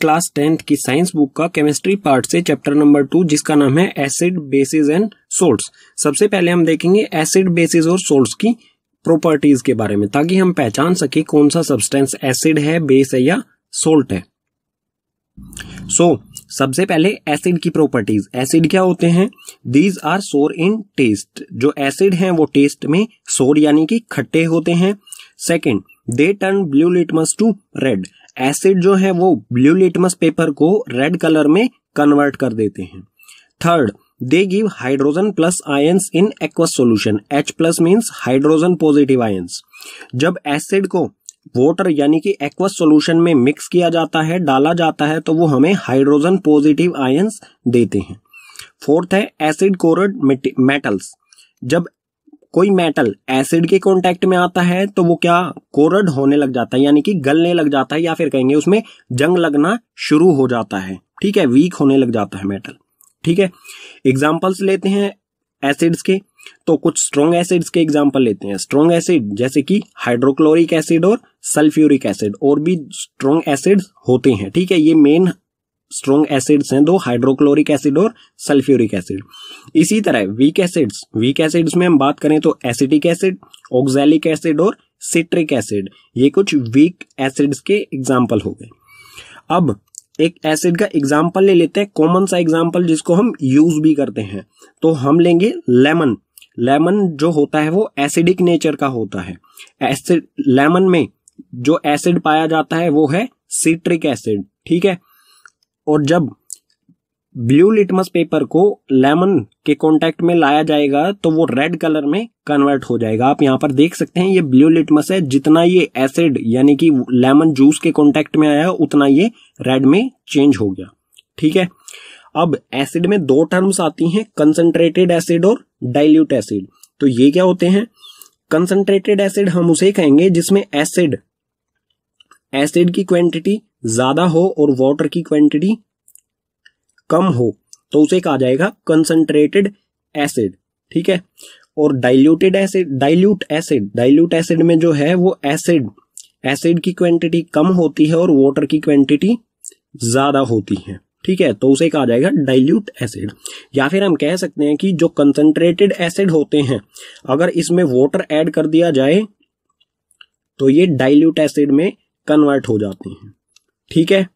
class tenth की science book का chemistry part से चैप्टर नंबर टू जिसका नाम है एसिड बेसिस एंड सोल्ट्स सबसे पहले हम देखेंगे एसिड बेसिस और सोल्ट की प्रॉपर्टीज के बारे में ताकि हम पहचान सके कौन सा सब्सटेंस एसिड है बेस है या सोल्ट है सो so, सबसे पहले एसिड की प्रॉपर्टीज एसिड क्या होते हैं दीज आर सोर इन टेस्ट जो एसिड हैं वो टेस्ट में सोर यानी कि खट्टे होते हैं second they turn blue litmus to red acid जो है वो ब्लू लिटमस पेपर को रेड कलर में कन्वर्ट कर देते हैं third they give hydrogen plus ions in aqueous solution H plus means hydrogen positive ions जब एसिड को वॉटर यानी कि एक्वस सॉल्यूशन में मिक्स किया जाता है डाला जाता है तो वो हमें हाइड्रोजन पॉजिटिव आयंस देते हैं फोर्थ है एसिड कोरड मेटल्स जब कोई मेटल एसिड के कॉन्टेक्ट में आता है तो वो क्या कोरड होने लग जाता है यानी कि गलने लग जाता है या फिर कहेंगे उसमें जंग लगना शुरू हो जाता है ठीक है वीक होने लग जाता है मेटल ठीक है एग्जाम्पल्स लेते हैं एसिड्स के तो कुछ स्ट्रॉन्ग एसिड्स के एग्जाम्पल लेते हैं स्ट्रॉन्ग एसिड जैसे कि हाइड्रोक्लोरिक एसिड और सल्फ्यूरिक एसिड और भी स्ट्रॉन्ग एसिड्स होते हैं ठीक है ये मेन स्ट्रॉन्ग एसिड्स हैं दो हाइड्रोक्लोरिक एसिड और सल्फ्यूरिक एसिड इसी तरह वीक एसिड्स वीक एसिड्स में हम बात करें तो एसिटिक एसिड ऑक्जेलिक एसिड और सिट्रिक एसिड ये कुछ वीक एसिड्स के एग्जाम्पल हो गए अब एक एसिड का एग्जाम्पल ले लेते हैं कॉमन सा एग्जाम्पल जिसको हम यूज भी करते हैं तो हम लेंगे लेमन लेमन जो होता है वो एसिडिक नेचर का होता है एसिड लेमन में जो एसिड पाया जाता है वो है सिट्रिक एसिड ठीक है और जब ब्लू लिटमस पेपर को लेमन के कांटेक्ट में लाया जाएगा तो वो रेड कलर में कन्वर्ट हो जाएगा आप यहाँ पर देख सकते हैं ये ब्लू लिटमस है जितना ये एसिड यानी कि लेमन जूस के कांटेक्ट में आया उतना ये रेड में चेंज हो गया ठीक है अब एसिड में दो टर्म्स आती हैं कंसनट्रेटेड एसिड और डाइल्यूट एसिड तो ये क्या होते हैं कंसनट्रेटेड एसिड हम उसे कहेंगे जिसमें एसिड एसिड की क्वांटिटी ज़्यादा हो और वाटर की क्वांटिटी कम हो तो उसे कहा जाएगा कंसंट्रेटेड एसिड ठीक है और diluted acid dilute acid dilute acid में जो है वो एसिड एसिड की क्वांटिटी कम होती है और वाटर की क्वांटिटी ज़्यादा होती है ठीक है तो उसे कहा जाएगा डाइल्यूट एसिड या फिर हम कह सकते हैं कि जो कंसंट्रेटेड एसिड होते हैं अगर इसमें वाटर ऐड कर दिया जाए तो ये डाइल्यूट एसिड में कन्वर्ट हो जाते हैं ठीक है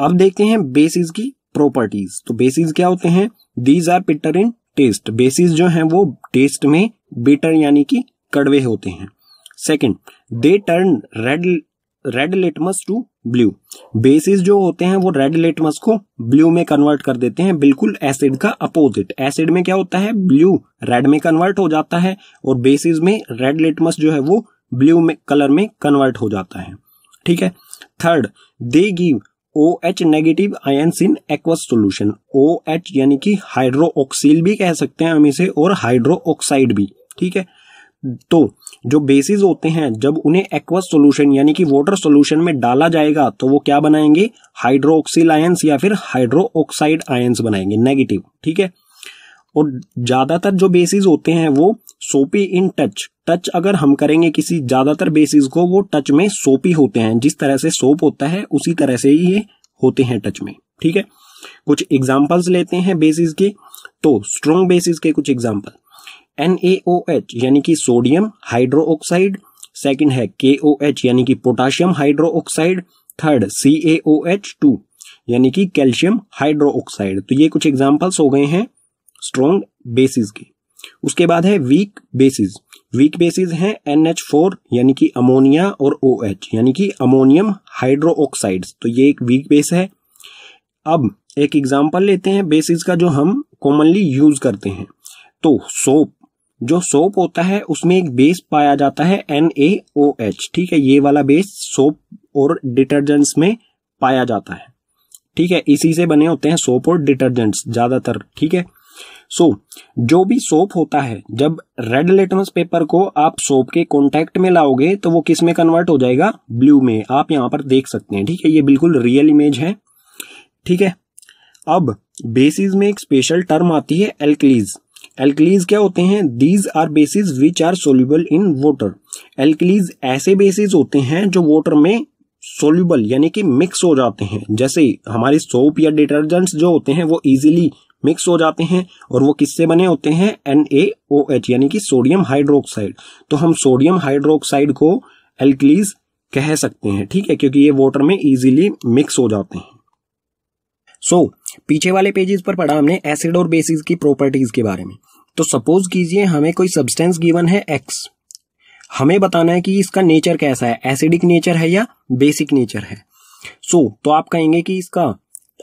अब देखते हैं बेसिस की प्रॉपर्टीज तो बेसिस क्या होते हैं these are bitter in taste bases जो है वो टेस्ट में बिटर यानी कि कड़वे होते हैं second they turn red red litmus to blue bases जो होते हैं वो रेड लेटमस को ब्लू में कन्वर्ट कर देते हैं बिल्कुल एसिड का अपोजिट एसिड में क्या होता है ब्लू रेड में कन्वर्ट हो जाता है और बेसिस में रेड लेटमस जो है वो ब्लू में कलर में कन्वर्ट हो जाता है ठीक है third they give O H negative ions in aqueous solution O H यानी कि हाइड्रो ऑक्सील भी कह सकते हैं हम इसे और हाइड्रो ऑक्साइड भी ठीक है तो जो बेसिस होते हैं जब उन्हें एक्वस सोल्यूशन यानी कि वाटर सोल्यूशन में डाला जाएगा तो वो क्या बनाएंगे हाइड्रो ऑक्सील आयंस या फिर हाइड्रो ऑक्साइड आयंस बनाएंगे नेगेटिव ठीक है और ज़्यादातर जो बेसिस होते हैं वो सोपी इन टच टच अगर हम करेंगे किसी ज्यादातर बेसिस को वो टच में सोपी होते हैं जिस तरह से सोप होता है उसी तरह से ही ये होते हैं टच में ठीक है कुछ एग्जाम्पल्स लेते हैं बेसिस के तो स्ट्रोंग बेसिस के कुछ एग्जाम्पल एन यानी कि सोडियम हाइड्रो ऑक्साइड सेकेंड है के यानी कि potassium hydroxide third C यानी कि कैल्शियम हाइड्रो ऑक्साइड तो ये कुछ एग्जाम्पल्स हो गए हैं स्ट्रोंग बेसिस के उसके बाद है वीक बेसिस वीक बेसिस है एन एच फोर यानी कि अमोनिया और ओ OH, एच यानी कि अमोनियम हाइड्रो ऑक्साइड तो ये एक वीक बेस है अब एक एग्जाम्पल लेते हैं बेसिस का जो हम कॉमनली यूज करते हैं तो सोप जो सोप होता है उसमें एक बेस पाया जाता है एन ए ओ एच ठीक है ये वाला बेस सोप और डिटर्जेंट्स में पाया जाता है ठीक है इसी से बने होते हैं सोप और डिटर्जेंट्स ज़्यादातर ठीक है सो so, जो भी सोप होता है जब रेड लेटमस पेपर को आप सोप के कॉन्टेक्ट में लाओगे तो वो किस में कन्वर्ट हो जाएगा ब्लू में आप यहाँ पर देख सकते हैं ठीक है ये बिल्कुल रियल इमेज है ठीक है अब बेसिस में एक स्पेशल टर्म आती है एल्कलीज एल्कलीज क्या होते हैं these are bases which are soluble in water alkalis ऐसे बेसिस होते हैं जो वॉटर में सोल्यूबल यानी कि मिक्स हो जाते हैं जैसे हमारे सोप या डिटर्जेंट्स जो होते हैं वो इजीली मिक्स हो जाते हैं और वो किससे बने होते हैं एन यानी कि सोडियम हाइड्रोक्साइड तो हम सोडियम हाइड्रोक्साइड को एल्कलीज कह सकते हैं ठीक है क्योंकि ये वाटर में इजीली मिक्स हो जाते हैं सो so, पीछे वाले पेजेस पर पढ़ा हमने एसिड और बेसिस की प्रॉपर्टीज के बारे में तो सपोज कीजिए हमें कोई सब्सटेंस गिवन है एक्स हमें बताना है कि इसका नेचर कैसा है एसिडिक नेचर है या बेसिक नेचर है सो so, तो आप कहेंगे कि इसका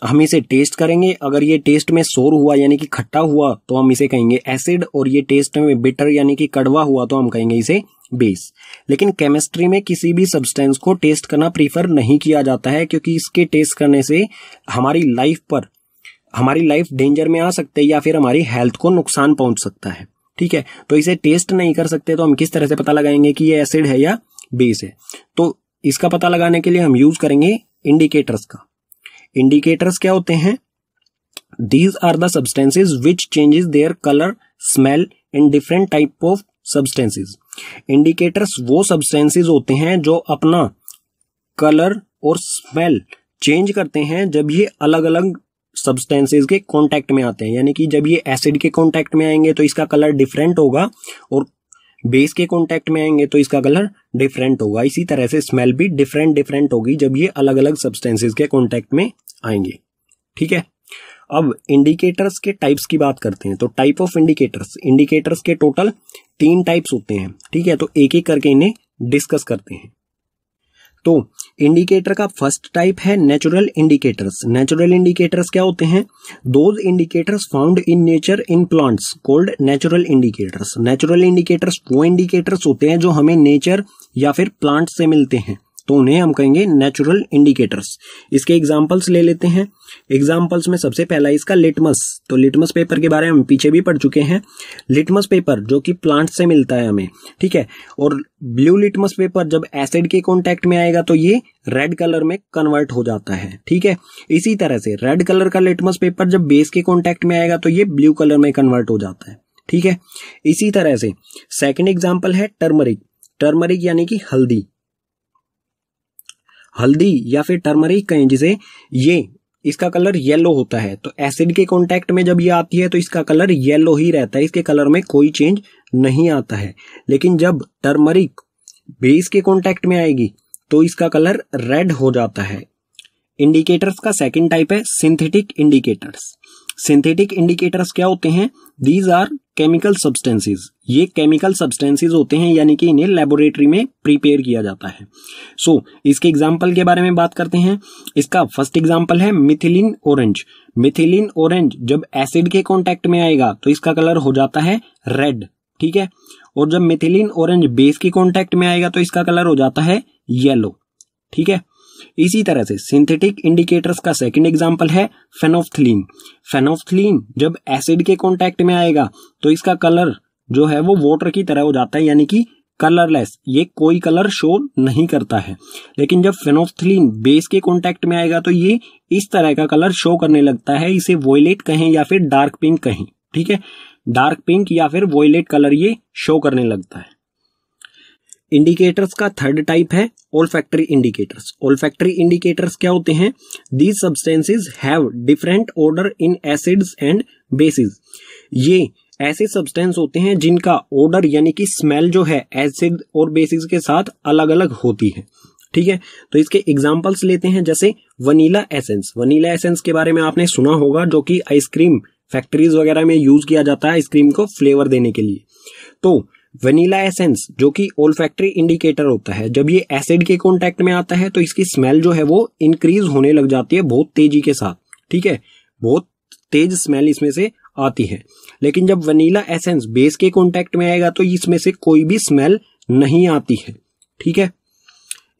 हम इसे टेस्ट करेंगे अगर ये टेस्ट में सोर हुआ यानी कि खट्टा हुआ तो हम इसे कहेंगे एसिड और ये टेस्ट में बिटर यानी कि कड़वा हुआ तो हम कहेंगे इसे बेस लेकिन केमिस्ट्री में किसी भी सब्सटेंस को टेस्ट करना प्रीफर नहीं किया जाता है क्योंकि इसके टेस्ट करने से हमारी लाइफ पर हमारी लाइफ डेंजर में आ सकते या फिर हमारी हेल्थ को नुकसान पहुंच सकता है ठीक है तो इसे टेस्ट नहीं कर सकते तो हम किस तरह से पता लगाएंगे कि ये एसिड है या बेस है तो इसका पता लगाने के लिए हम यूज करेंगे इंडिकेटर्स का इंडिकेटर्स क्या होते हैं these are the substances which changes their colour smell in different type of substances indicators वो सब्सटेंसेज होते हैं जो अपना कलर और स्मेल चेंज करते हैं जब ये अलग अलग सब्सटेंसेज के कॉन्टेक्ट में आते हैं यानी कि जब ये एसिड के कॉन्टेक्ट में आएंगे तो इसका कलर डिफरेंट होगा और बेस के कॉन्टैक्ट में आएंगे तो इसका कलर डिफरेंट होगा इसी तरह से स्मेल भी डिफरेंट डिफरेंट होगी जब ये अलग अलग सब्सटेंसेज के कॉन्टेक्ट में आएंगे ठीक है अब इंडिकेटर्स के टाइप्स की बात करते हैं तो टाइप ऑफ इंडिकेटर्स इंडिकेटर्स के टोटल तीन टाइप्स होते हैं ठीक है तो एक एक करके इन्हें डिस्कस करते हैं तो इंडिकेटर का फर्स्ट टाइप है नेचुरल इंडिकेटर्स नेचुरल इंडिकेटर्स क्या होते हैं those indicators found in nature in plants called natural indicators natural indicators वो इंडिकेटर्स होते हैं जो हमें नेचर या फिर प्लांट से मिलते हैं तो उन्हें हम कहेंगे नेचुरल इंडिकेटर्स इसके एग्जाम्पल्स ले लेते हैं एग्जाम्पल्स में सबसे पहला इसका लिटमस तो लिटमस पेपर के बारे में हम पीछे भी पढ़ चुके हैं लिटमस पेपर जो कि प्लांट से मिलता है हमें ठीक है और ब्लू लिटमस पेपर जब एसिड के कॉन्टैक्ट में आएगा तो ये रेड कलर में कन्वर्ट हो जाता है ठीक है इसी तरह से रेड कलर का लिटमस पेपर जब बेस के कॉन्टैक्ट में आएगा तो ये ब्लू कलर में कन्वर्ट हो जाता है ठीक है इसी तरह से सेकेंड एग्जाम्पल है टर्मरिक टर्मरिक यानी कि हल्दी हल्दी या फिर टर्मरिक कहें जिसे ये इसका कलर येलो होता है तो एसिड के कॉन्टेक्ट में जब ये आती है तो इसका कलर येलो ही रहता है इसके कलर में कोई चेंज नहीं आता है लेकिन जब टर्मरिक बेस के कॉन्टेक्ट में आएगी तो इसका कलर रेड हो जाता है इंडिकेटर्स का सेकेंड टाइप है सिंथेटिक इंडिकेटर्स सिंथेटिक इंडिकेटर्स क्या होते हैं दीज आर केमिकल सब्सटेंसेज ये केमिकल सब्सटेंसेज होते हैं यानी कि इन्हें लेबोरेटरी में प्रिपेयर किया जाता है सो so, इसके एग्जाम्पल के बारे में बात करते हैं इसका फर्स्ट एग्जाम्पल है मिथिलिन ऑरेंज मिथिलिन ऑरेंज जब एसिड के कॉन्टेक्ट में आएगा तो इसका कलर हो जाता है रेड ठीक है और जब मिथिलिन ऑरेंज बेस के कॉन्टेक्ट में आएगा तो इसका कलर हो जाता है येलो ठीक है इसी तरह से सिंथेटिक इंडिकेटर्स का सेकंड एग्जांपल है फेनोफ्थलीन फेनोफ्थलीन जब एसिड के कांटेक्ट में आएगा तो इसका कलर जो है वो वाटर की तरह हो जाता है यानी कि कलरलेस ये कोई कलर शो नहीं करता है लेकिन जब फेनोफ्थलीन बेस के कांटेक्ट में आएगा तो ये इस तरह का कलर शो करने लगता है इसे वोयलेट कहें या फिर डार्क पिंक कहें ठीक है डार्क पिंक या फिर वोयलेट कलर ये शो करने लगता है इंडिकेटर्स का थर्ड टाइप है olfactory indicators olfactory indicators क्या होते हैं these substances have different odour in acids and bases ये ऐसे सब्सटेंस होते हैं जिनका ऑर्डर यानी कि स्मेल जो है एसिड और बेसिस के साथ अलग अलग होती है ठीक है तो इसके एग्जाम्पल्स लेते हैं जैसे वनीला एसेंस वनीला एसेंस के बारे में आपने सुना होगा जो कि आइसक्रीम फैक्ट्रीज वगैरह में यूज किया जाता है आइसक्रीम को फ्लेवर देने के लिए तो वनीला एसेंस जो कि ओल्फैक्ट्री फैक्ट्री इंडिकेटर होता है जब ये एसिड के कॉन्टेक्ट में आता है तो इसकी स्मेल जो है वो इंक्रीज होने लग जाती है बहुत तेजी के साथ ठीक है बहुत तेज स्मेल इसमें से आती है लेकिन जब वनीला एसेंस बेस के कॉन्टेक्ट में आएगा तो इसमें से कोई भी स्मेल नहीं आती है ठीक है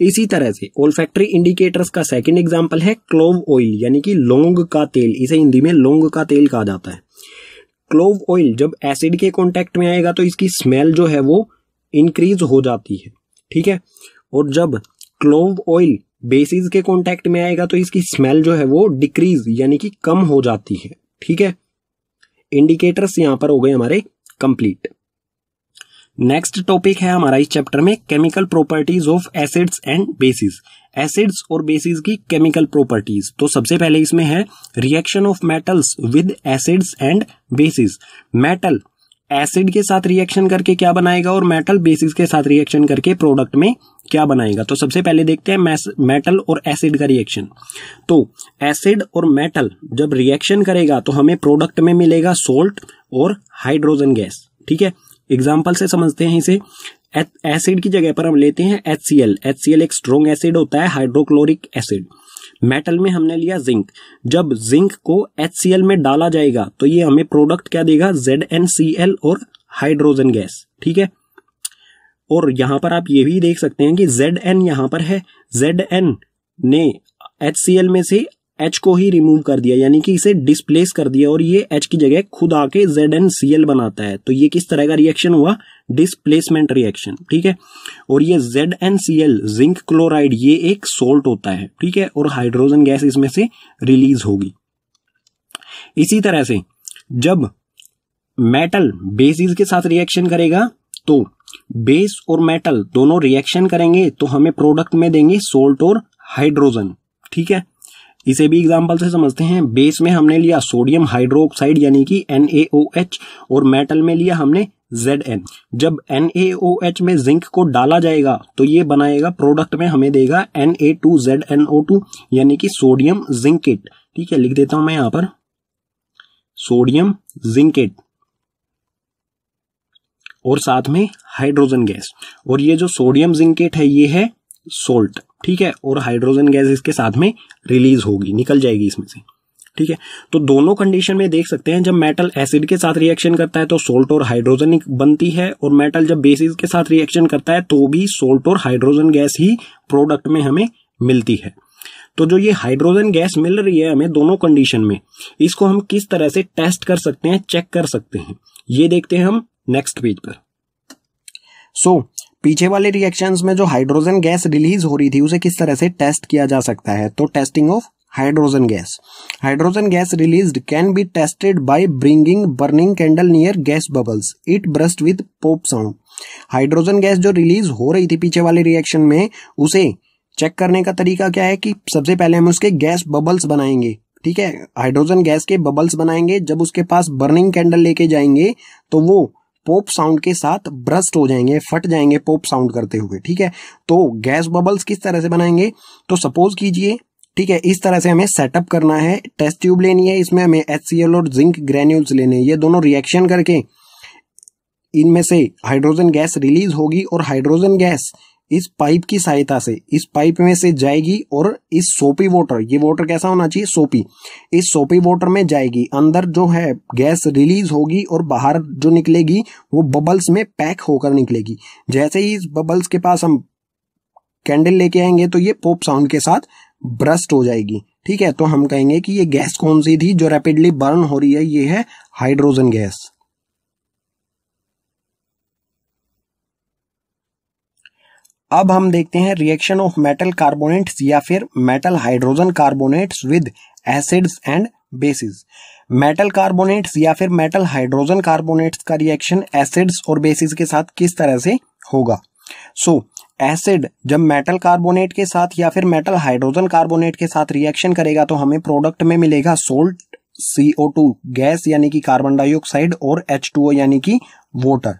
इसी तरह से ओल्फैक्ट्री इंडिकेटर्स का सेकेंड एग्जाम्पल है क्लोव ऑयल यानी कि लौंग का तेल इसे हिंदी में लौंग का तेल कहा जाता है क्लोव ऑयल जब एसिड के कॉन्टेक्ट में आएगा तो इसकी स्मेल जो है वो इंक्रीज हो जाती है ठीक है और जब क्लोव ऑयल बेसिस के कॉन्टेक्ट में आएगा तो इसकी स्मेल जो है वो डिक्रीज यानी कि कम हो जाती है ठीक है इंडिकेटर्स यहां पर हो गए हमारे कंप्लीट नेक्स्ट टॉपिक है हमारा इस चैप्टर में chemical properties of acids and bases acids और बेसिस की केमिकल प्रॉपर्टीज तो सबसे पहले इसमें है reaction of metals with acids and bases metal acid के साथ रिएक्शन करके क्या बनाएगा और मेटल बेसिस के साथ रिएक्शन करके प्रोडक्ट में क्या बनाएगा तो सबसे पहले देखते हैं मेटल और एसिड का रिएक्शन तो एसिड और मेटल जब रिएक्शन करेगा तो हमें प्रोडक्ट में मिलेगा सोल्ट और हाइड्रोजन गैस ठीक है एग्जाम्पल से समझते हैं इसे एसिड की जगह पर हम लेते हैं H C L H C L एक स्ट्रॉन्ग एसिड होता है हाइड्रोक्लोरिक एसिड मेटल में हमने लिया जिंक जब जिंक को एच सी एल में डाला जाएगा तो ये हमें प्रोडक्ट क्या देगा जेड एन सी एल और हाइड्रोजन गैस ठीक है और यहां पर आप ये भी देख सकते हैं कि जेड एन यहां पर है जेड एन ने एच सी एल में से एच को ही रिमूव कर दिया यानी कि इसे डिस्प्लेस कर दिया और ये एच की जगह खुद आके जेड एन सी एल बनाता है तो ये किस तरह का रिएक्शन हुआ डिस्प्लेसमेंट रिएक्शन ठीक है और ये Z N C L zinc chloride ये एक सोल्ट होता है ठीक है और हाइड्रोजन गैस इसमें से रिलीज होगी इसी तरह से जब मेटल बेसिस के साथ रिएक्शन करेगा तो बेस और मेटल दोनों रिएक्शन करेंगे तो हमें प्रोडक्ट में देंगे सोल्ट और हाइड्रोजन ठीक है इसे भी एग्जाम्पल से समझते हैं बेस में हमने लिया सोडियम हाइड्रोक्साइड यानी कि एन और मेटल में लिया हमने Zn जब NaOH में जिंक को डाला जाएगा तो ये बनाएगा प्रोडक्ट में हमें देगा Na2ZnO2 यानी कि सोडियम जिंकेट ठीक है लिख देता हूं मैं यहां पर सोडियम जिंकेट और साथ में हाइड्रोजन गैस और ये जो सोडियम जिंकेट है ये है सोल्ट ठीक है और हाइड्रोजन गैस इसके साथ में रिलीज होगी निकल जाएगी इसमें से ठीक है तो दोनों कंडीशन में देख सकते हैं जब मेटल एसिड के साथ रिएक्शन करता है तो सोल्ट और हाइड्रोजन बनती है और मेटल जब बेसिस के साथ रिएक्शन करता है तो भी सोल्ट और हाइड्रोजन गैस ही प्रोडक्ट में हमें मिलती है तो जो ये हाइड्रोजन गैस मिल रही है हमें दोनों कंडीशन में इसको हम किस तरह से टेस्ट कर सकते हैं चेक कर सकते हैं ये देखते हैं हम नेक्स्ट पेज पर सो so, पीछे वाले रिएक्शंस में जो हाइड्रोजन गैस रिलीज हो रही थी उसे किस तरह से टेस्ट किया जा सकता है तो testing of hydrogen gas hydrogen gas release can be tested by bringing burning candle near gas bubbles it burst with pop sound hydrogen gas जो रिलीज हो रही थी पीछे वाले रिएक्शन में उसे चेक करने का तरीका क्या है कि सबसे पहले हम उसके गैस बबल्स बनाएंगे ठीक है हाइड्रोजन गैस के बबल्स बनाएंगे जब उसके पास बर्निंग कैंडल लेके जाएंगे तो वो पोप साउंड के साथ ब्रस्ट हो जाएंगे फट जाएंगे पोप साउंड करते हुए ठीक है तो गैस बबल्स किस तरह से बनाएंगे तो सपोज कीजिए ठीक है इस तरह से हमें सेटअप करना है टेस्ट ट्यूब लेनी है इसमें हमें एच और जिंक ग्रेन्यूल्स लेने ये दोनों रिएक्शन करके इनमें से हाइड्रोजन गैस रिलीज होगी और हाइड्रोजन गैस इस पाइप की सहायता से इस पाइप में से जाएगी और इस सोपी वाटर ये वाटर कैसा होना चाहिए सोपी इस सोपी वाटर में जाएगी अंदर जो है गैस रिलीज होगी और बाहर जो निकलेगी वो बबल्स में पैक होकर निकलेगी जैसे ही इस बबल्स के पास हम कैंडल लेके आएंगे तो ये पोप साउंड के साथ ब्रस्ट हो जाएगी ठीक है तो हम कहेंगे कि ये गैस कौन सी थी जो रैपिडली बर्न हो रही है ये है हाइड्रोजन गैस अब हम देखते हैं रिएक्शन ऑफ मेटल कार्बोनेट्स या फिर metal hydrogen carbonates with acids and bases metal carbonates या फिर मेटल हाइड्रोजन कार्बोनेट्स का रिएक्शन एसिड्स और बेसिस के साथ किस तरह से होगा सो so, एसिड जब मेटल कार्बोनेट के साथ या फिर मेटल हाइड्रोजन कार्बोनेट के साथ रिएक्शन करेगा तो हमें प्रोडक्ट में मिलेगा सोल्ट सीओ गैस यानी कि कार्बन डाइऑक्साइड और एच यानी कि वोटर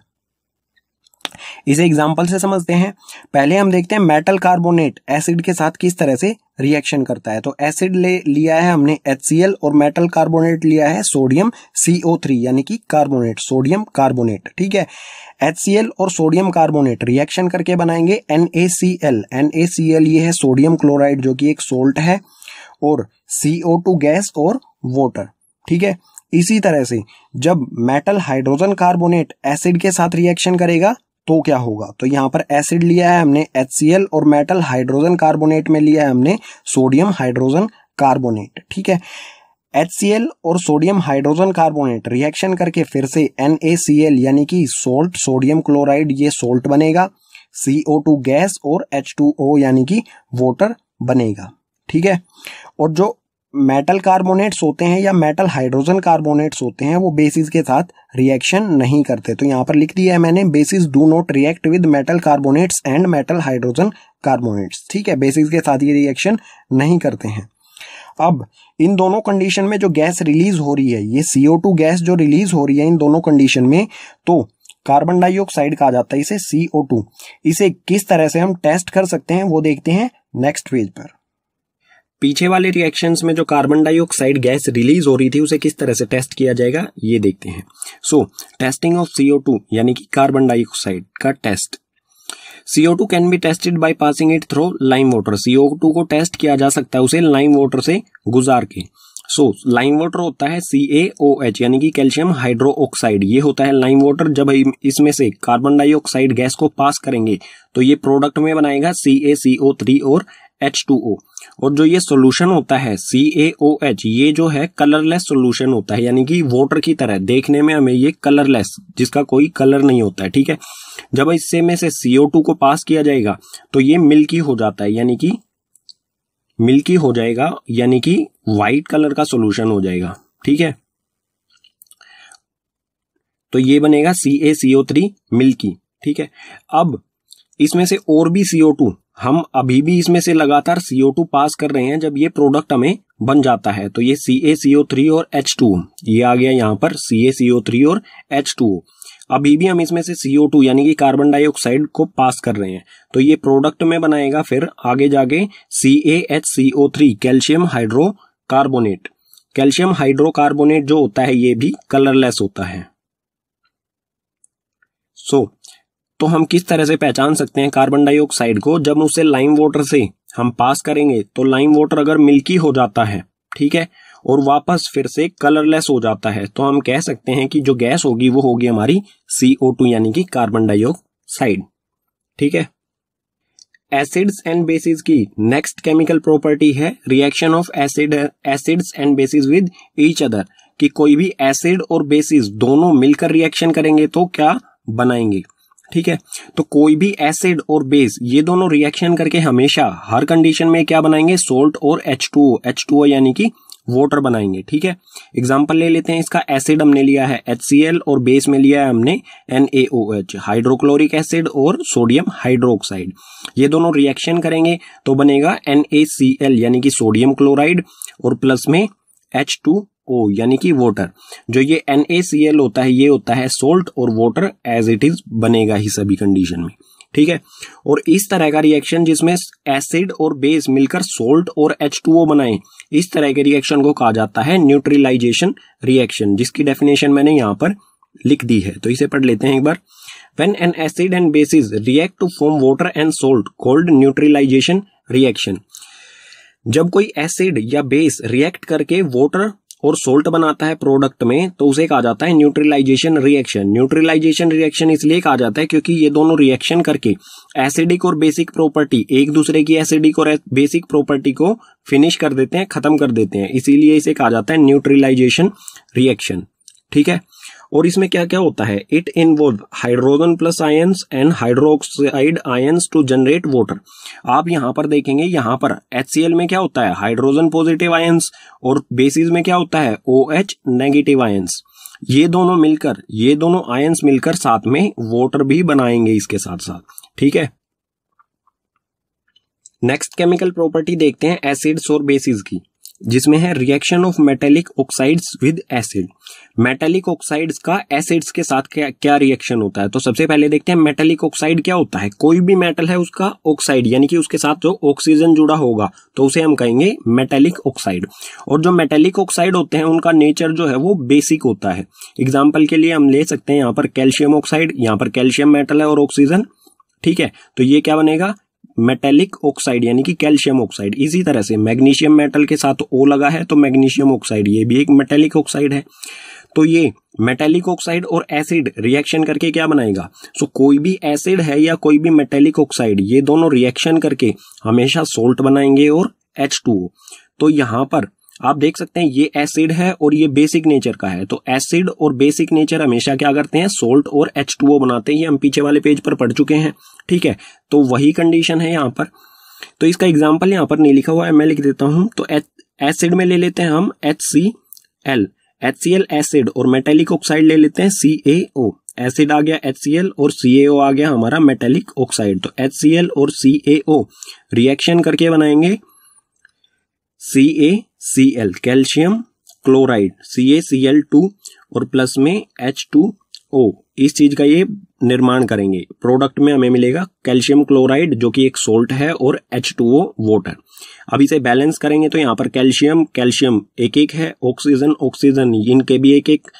इसे एग्जाम्पल से समझते हैं पहले हम देखते हैं मेटल कार्बोनेट एसिड के साथ किस तरह से रिएक्शन करता है तो एसिड ले लिया है हमने एच और मेटल कार्बोनेट लिया है सोडियम CO3 यानी कि कार्बोनेट सोडियम कार्बोनेट ठीक है एच और सोडियम कार्बोनेट रिएक्शन करके बनाएंगे NaCl NaCl ये है सोडियम क्लोराइड जो कि एक सोल्ट है और CO2 गैस और वोटर ठीक है इसी तरह से जब मेटल हाइड्रोजन कार्बोनेट एसिड के साथ रिएक्शन करेगा तो क्या होगा तो यहाँ पर एसिड लिया है हमने एच और मेटल हाइड्रोजन कार्बोनेट में लिया है हमने सोडियम हाइड्रोजन कार्बोनेट ठीक है एच और सोडियम हाइड्रोजन कार्बोनेट रिएक्शन करके फिर से NaCl यानी कि सोल्ट सोडियम क्लोराइड ये सोल्ट बनेगा CO2 गैस और H2O यानी कि वाटर बनेगा ठीक है और जो मेटल कार्बोनेट्स होते हैं या मेटल हाइड्रोजन कार्बोनेट्स होते हैं वो बेसिस के साथ रिएक्शन नहीं करते तो यहाँ पर लिख दिया है मैंने bases do not react with metal carbonates and metal hydrogen carbonates ठीक है बेसिस के साथ ये रिएक्शन नहीं करते हैं अब इन दोनों कंडीशन में जो गैस रिलीज हो रही है ये सी गैस जो रिलीज हो रही है इन दोनों कंडीशन में तो कार्बन डाइऑक्साइड कहा जाता है इसे सी इसे किस तरह से हम टेस्ट कर सकते हैं वो देखते हैं नेक्स्ट पेज पर पीछे वाले रिएक्शंस में जो कार्बन डाइऑक्साइड गैस रिलीज हो रही थी उसे किस तरह से टेस्ट किया जाएगा ये देखते हैं so testing of C O two कि कार्बन डाइऑक्साइड का test CO2 two can be tested by passing it through lime water C O test किया जा सकता है उसे लाइम वॉटर से गुजार के सो लाइम वॉटर होता है सी एच यानी कि कैल्शियम हाइड्रो ऑक्साइड ये होता है लाइम वाटर जब इसमें से कार्बन डाइऑक्साइड गैस को पास करेंगे तो ये प्रोडक्ट में बनाएगा सी ए थ्री और एच टू ओ और जो ये सोल्यूशन होता है सी ए ओ एच ये जो है कलरलेस सोल्यूशन होता है यानी कि वाटर की तरह देखने में हमें ये कलरलेस जिसका कोई कलर नहीं होता है ठीक है जब इससे में से सीओ टू को पास किया जाएगा तो ये मिल्की हो जाता है यानी कि मिल्की हो जाएगा यानी कि वाइट कलर का सोल्यूशन हो जाएगा ठीक है तो ये बनेगा C A CO three milky ठीक है अब इसमें से और भी सीओ टू हम अभी भी इसमें से लगातार CO2 पास कर रहे हैं जब ये प्रोडक्ट हमें बन जाता है तो ये CaCO3 और H2O ये आ गया यहाँ पर CaCO3 और H2O अभी भी हम इसमें से CO2 यानी कि कार्बन डाइऑक्साइड को पास कर रहे हैं तो ये प्रोडक्ट में बनाएगा फिर आगे जाके CaHCO3 calcium hydrocarbonate calcium hydrocarbonate जो होता है ये भी कलरलेस होता है सो so, तो हम किस तरह से पहचान सकते हैं कार्बन डाइऑक्साइड को जब उसे लाइम वाटर से हम पास करेंगे तो लाइम वाटर अगर मिल्की हो जाता है ठीक है और वापस फिर से कलरलेस हो जाता है तो हम कह सकते हैं कि जो गैस होगी वो होगी हमारी सीओ टू यानी कि कार्बन डाइऑक्साइड ठीक है एसिड्स एंड बेसिस की नेक्स्ट केमिकल प्रॉपर्टी है reaction of acid acids and bases with each other कि कोई भी एसिड और बेसिस दोनों मिलकर रिएक्शन करेंगे तो क्या बनाएंगे ठीक है तो कोई भी एसिड और बेस ये दोनों रिएक्शन करके हमेशा हर कंडीशन में क्या बनाएंगे सोल्ट और H to H to two कि वाटर बनाएंगे ठीक है एग्जाम्पल ले लेते हैं इसका एसिड हमने लिया है एच और बेस में लिया है हमने एन हाइड्रोक्लोरिक एसिड और सोडियम हाइड्रोक्साइड ये दोनों रिएक्शन करेंगे तो बनेगा एन यानी कि सोडियम क्लोराइड और प्लस में एच टू ओ यानी कि वाटर जो ये एन होता है ये होता है सोल्ट और वाटर एज इट इज बनेगा ही सभी कंडीशन में ठीक है और इस तरह का रिएक्शन जिसमें एसिड और बेस मिलकर सोल्ट और एच बनाए इस तरह के रिएक्शन को कहा जाता है न्यूट्रिलाइजेशन रिएक्शन जिसकी डेफिनेशन मैंने यहां पर लिख दी है तो इसे पढ़ लेते हैं एक बार when an acid and bases react to form water and salt called neutralisation reaction जब कोई एसिड या बेस रिएक्ट करके वाटर और सोल्ट बनाता है प्रोडक्ट में तो उसे कहा जाता है न्यूट्रलाइजेशन रिएक्शन न्यूट्रलाइजेशन रिएक्शन इसलिए कहा जाता है क्योंकि ये दोनों रिएक्शन करके एसिडिक और बेसिक प्रॉपर्टी एक दूसरे की एसिडिक और बेसिक प्रॉपर्टी को फिनिश कर देते हैं खत्म कर देते हैं इसीलिए इसे कहा जाता है न्यूट्रलाइजेशन रिएक्शन ठीक है और इसमें क्या क्या होता है it involve hydrogen plus ions and hydroxide ions to generate water आप यहां पर देखेंगे यहां पर एच में क्या होता है हाइड्रोजन पॉजिटिव आयन्स और बेसिस में क्या होता है ओ OH नेगेटिव आयन्स ये दोनों मिलकर ये दोनों आयन्स मिलकर साथ में वाटर भी बनाएंगे इसके साथ साथ ठीक है नेक्स्ट केमिकल प्रॉपर्टी देखते हैं एसिड्स और बेसिस की जिसमें है reaction of metallic oxides with acid metallic oxides का एसिड्स के साथ क्या क्या रिएक्शन होता है तो सबसे पहले देखते हैं मेटेलिक ऑक्साइड क्या होता है कोई भी मेटल है उसका ऑक्साइड यानी कि उसके साथ जो ऑक्सीजन जुड़ा होगा तो उसे हम कहेंगे मेटेलिक ऑक्साइड और जो मेटेलिक ऑक्साइड होते हैं उनका नेचर जो है वो बेसिक होता है एग्जाम्पल के लिए हम ले सकते हैं यहाँ पर कैल्शियम ऑक्साइड यहाँ पर कैल्शियम मेटल है और ऑक्सीजन ठीक है तो ये क्या बनेगा मेटेलिक ऑक्साइड यानी कि कैल्शियम ऑक्साइड इसी तरह से मैग्नीशियम मेटल के साथ ओ लगा है तो मैग्नीशियम ऑक्साइड ये भी एक मेटेलिक ऑक्साइड है तो ये मेटेलिक ऑक्साइड और एसिड रिएक्शन करके क्या बनाएगा सो so, कोई भी एसिड है या कोई भी मेटेलिक ऑक्साइड ये दोनों रिएक्शन करके हमेशा सोल्ट बनाएंगे और एच तो यहाँ पर आप देख सकते हैं ये एसिड है और ये बेसिक नेचर का है तो एसिड और बेसिक नेचर हमेशा क्या करते हैं सोल्ट और एच बनाते हैं ये हम पीछे वाले पेज पर पढ़ चुके हैं ठीक है तो वही कंडीशन है यहाँ पर तो इसका एग्जाम्पल यहाँ पर नहीं लिखा हुआ है मैं लिख देता हूँ तो एसिड में ले लेते हैं हम H C L H C L acid और मेटेलिक ऑक्साइड ले लेते हैं सी ए ओ एसिड आ गया एच सी एल और सी ए ओ आ गया हमारा मेटेलिक ऑक्साइड तो एच सी एल और सी ए ओ रिएक्शन करके बनाएंगे C A C L calcium chloride C A C L two और प्लस में एच टू ओ इस चीज का ये निर्माण करेंगे प्रोडक्ट में हमें मिलेगा कैल्शियम क्लोराइड जो कि एक सोल्ट है और एच टू ओ वाटर अब इसे बैलेंस करेंगे तो यहाँ पर कैल्शियम कैल्शियम एक एक है ऑक्सीजन ऑक्सीजन इनके भी एक एक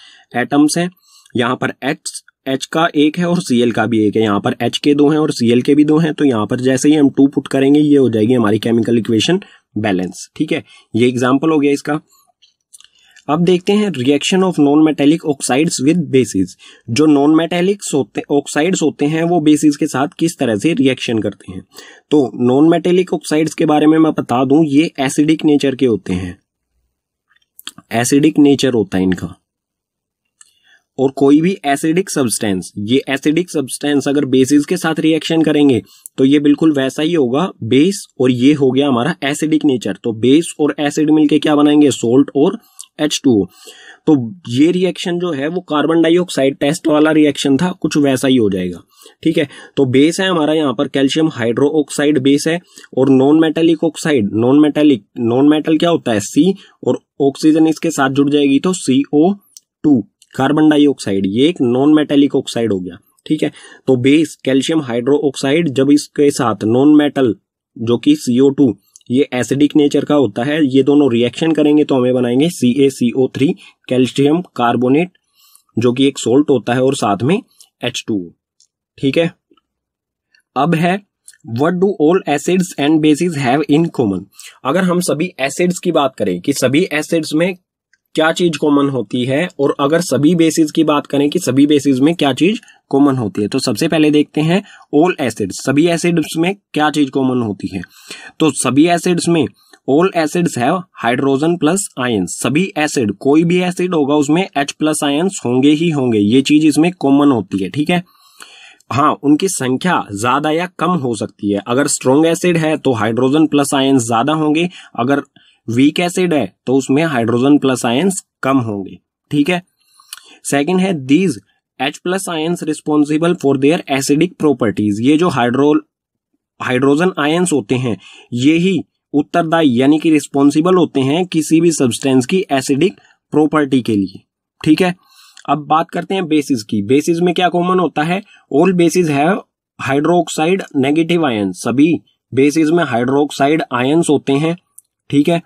एटम्स हैं यहाँ पर एच एच का एक है और सी एल का भी एक है यहाँ पर एच के दो हैं और सी एल के भी दो हैं तो यहाँ पर जैसे ही हम टू पुट करेंगे ये हो जाएगी हमारी केमिकल इक्वेशन बैलेंस ठीक है ये एग्जाम्पल हो गया इसका अब देखते हैं reaction of non metallic oxides with bases जो नॉन मेटेलिक होते ऑक्साइड्स होते हैं वो बेसिस के साथ किस तरह से रिएक्शन करते हैं तो नॉन मेटेलिक ऑक्साइड्स के बारे में मैं बता दूं ये एसिडिक नेचर के होते हैं एसिडिक नेचर होता है इनका और कोई भी एसिडिक सब्सटेंस ये एसिडिक सब्सटेंस अगर बेसिस के साथ रिएक्शन करेंगे तो ये बिल्कुल वैसा ही होगा बेस और ये हो गया हमारा एसिडिक नेचर तो बेस और एसिड मिलके क्या बनाएंगे सोल्ट और एच तो ये रिएक्शन जो है वो कार्बन डाइऑक्साइड टेस्ट वाला रिएक्शन था कुछ वैसा ही हो जाएगा ठीक है तो बेस है हमारा यहाँ पर कैल्शियम हाइड्रो ऑक्साइड बेस है और non metallic oxide non metallic non metal क्या होता है सी और ऑक्सीजन इसके साथ जुड़ जाएगी तो C O two carbon dioxide ये एक नॉन मेटेलिक ऑक्साइड हो गया ठीक है तो बेस कैल्शियम हाइड्रो ऑक्साइड जब इसके साथ नॉन मेटल जो कि सीओ टू ये एसिडिक नेचर का होता है ये दोनों रिएक्शन करेंगे तो हमें बनाएंगे C A C O three calcium carbonate जो कि एक सोल्ट होता है और साथ में एच टू ठीक है अब है what do all acids and bases have in common अगर हम सभी एसिड्स की बात करें कि सभी एसिड्स में क्या चीज कॉमन होती है और अगर सभी बेसिस की बात करें कि सभी बेसिस में क्या चीज कॉमन होती है तो सबसे पहले देखते हैं ऑल एसिड्स सभी एसिड्स में क्या चीज कॉमन होती है तो सभी एसिड्स में all acids have hydrogen plus ions सभी एसिड कोई भी एसिड होगा उसमें एच प्लस आयंस होंगे ही होंगे ये चीज इसमें कॉमन होती है ठीक है हाँ उनकी संख्या ज्यादा या कम हो सकती है अगर स्ट्रोंग एसिड है तो हाइड्रोजन प्लस आयंस ज्यादा होंगे अगर वीक एसिड है तो उसमें हाइड्रोजन प्लस आयंस कम होंगे ठीक है सेकेंड है these H plus ions responsible for their acidic properties ये जो हाइड्रो हाइड्रोजन आयंस होते हैं ये ही उत्तरदायी यानी कि रिस्पॉन्सिबल होते हैं किसी भी सब्सटेंस की एसिडिक प्रॉपर्टी के लिए ठीक है अब बात करते हैं बेसिस की बेसिस में क्या कॉमन होता है ऑल बेसिस है हाइड्रोक्साइड नेगेटिव आयन सभी बेसिस में हाइड्रोक्साइड आयन्स होते हैं ठीक है